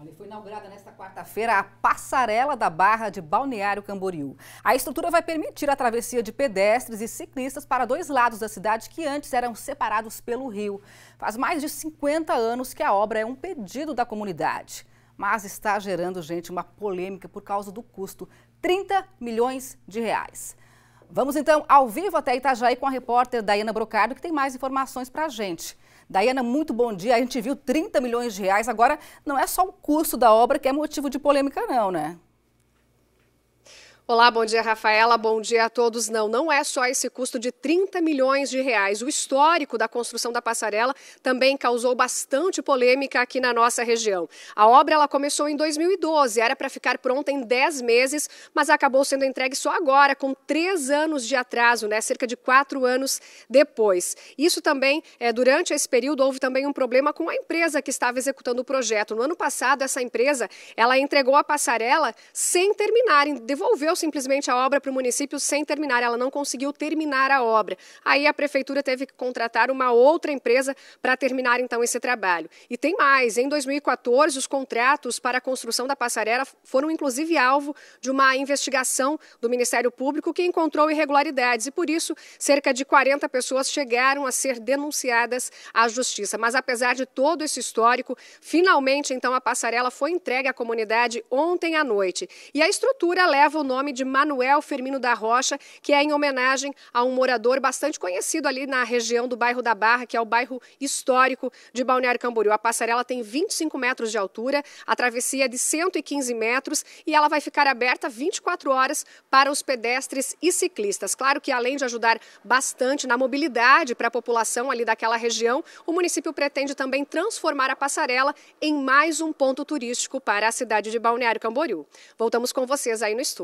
Olha, foi inaugurada nesta quarta-feira a Passarela da Barra de Balneário Camboriú. A estrutura vai permitir a travessia de pedestres e ciclistas para dois lados da cidade que antes eram separados pelo rio. Faz mais de 50 anos que a obra é um pedido da comunidade. Mas está gerando, gente, uma polêmica por causa do custo: 30 milhões de reais. Vamos então ao vivo até Itajaí com a repórter Daiana Brocardo, que tem mais informações para a gente. Daiana, muito bom dia. A gente viu 30 milhões de reais. Agora, não é só o custo da obra que é motivo de polêmica, não, né? Olá, bom dia, Rafaela. Bom dia a todos. Não, não é só esse custo de 30 milhões de reais. O histórico da construção da passarela também causou bastante polêmica aqui na nossa região. A obra ela começou em 2012, era para ficar pronta em 10 meses, mas acabou sendo entregue só agora, com 3 anos de atraso, né? cerca de 4 anos depois. Isso também, é, durante esse período, houve também um problema com a empresa que estava executando o projeto. No ano passado, essa empresa ela entregou a passarela sem terminar, devolveu simplesmente a obra para o município sem terminar. Ela não conseguiu terminar a obra. Aí a prefeitura teve que contratar uma outra empresa para terminar então esse trabalho. E tem mais: em 2014, os contratos para a construção da passarela foram inclusive alvo de uma investigação do Ministério Público que encontrou irregularidades e por isso cerca de 40 pessoas chegaram a ser denunciadas à justiça. Mas apesar de todo esse histórico, finalmente então a passarela foi entregue à comunidade ontem à noite. E a estrutura leva o nome nome de Manuel Firmino da Rocha, que é em homenagem a um morador bastante conhecido ali na região do bairro da Barra, que é o bairro histórico de Balneário Camboriú. A passarela tem 25 metros de altura, a travessia é de 115 metros e ela vai ficar aberta 24 horas para os pedestres e ciclistas. Claro que além de ajudar bastante na mobilidade para a população ali daquela região, o município pretende também transformar a passarela em mais um ponto turístico para a cidade de Balneário Camboriú. Voltamos com vocês aí no estúdio.